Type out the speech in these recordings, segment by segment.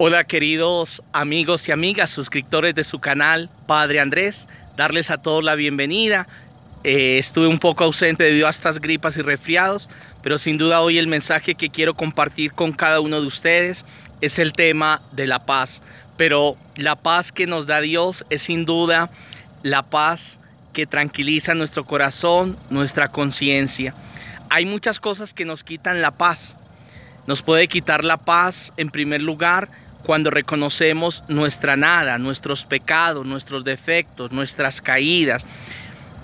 Hola queridos amigos y amigas, suscriptores de su canal Padre Andrés, darles a todos la bienvenida. Eh, estuve un poco ausente debido a estas gripas y resfriados, pero sin duda hoy el mensaje que quiero compartir con cada uno de ustedes es el tema de la paz. Pero la paz que nos da Dios es sin duda la paz que tranquiliza nuestro corazón, nuestra conciencia. Hay muchas cosas que nos quitan la paz. Nos puede quitar la paz en primer lugar cuando reconocemos nuestra nada, nuestros pecados, nuestros defectos, nuestras caídas.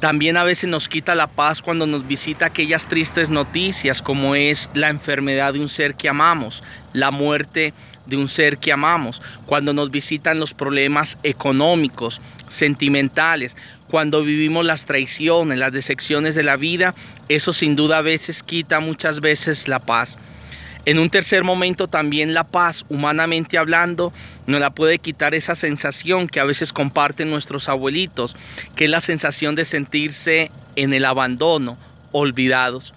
También a veces nos quita la paz cuando nos visita aquellas tristes noticias como es la enfermedad de un ser que amamos, la muerte de un ser que amamos, cuando nos visitan los problemas económicos, sentimentales, cuando vivimos las traiciones, las decepciones de la vida, eso sin duda a veces quita muchas veces la paz. En un tercer momento también la paz, humanamente hablando, no la puede quitar esa sensación que a veces comparten nuestros abuelitos, que es la sensación de sentirse en el abandono, olvidados.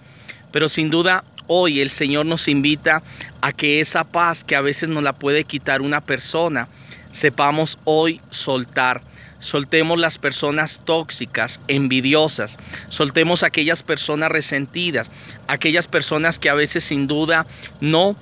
Pero sin duda hoy el Señor nos invita a que esa paz que a veces nos la puede quitar una persona, sepamos hoy soltar. Soltemos las personas tóxicas, envidiosas, soltemos aquellas personas resentidas, aquellas personas que a veces sin duda no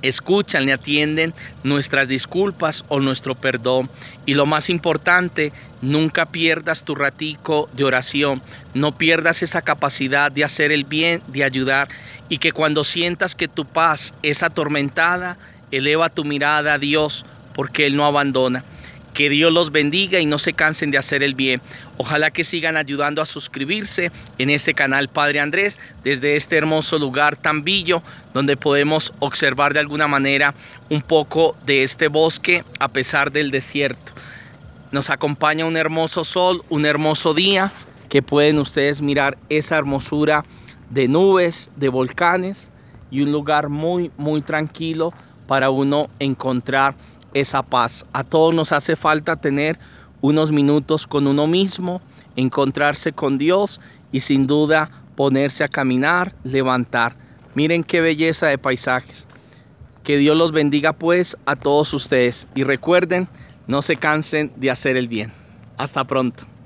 escuchan ni atienden nuestras disculpas o nuestro perdón. Y lo más importante, nunca pierdas tu ratico de oración, no pierdas esa capacidad de hacer el bien, de ayudar y que cuando sientas que tu paz es atormentada, eleva tu mirada a Dios porque Él no abandona. Que Dios los bendiga y no se cansen de hacer el bien. Ojalá que sigan ayudando a suscribirse en este canal Padre Andrés, desde este hermoso lugar tan bello, donde podemos observar de alguna manera un poco de este bosque a pesar del desierto. Nos acompaña un hermoso sol, un hermoso día, que pueden ustedes mirar esa hermosura de nubes, de volcanes y un lugar muy, muy tranquilo para uno encontrar esa paz. A todos nos hace falta tener unos minutos con uno mismo, encontrarse con Dios y sin duda ponerse a caminar, levantar. Miren qué belleza de paisajes. Que Dios los bendiga pues a todos ustedes y recuerden, no se cansen de hacer el bien. Hasta pronto.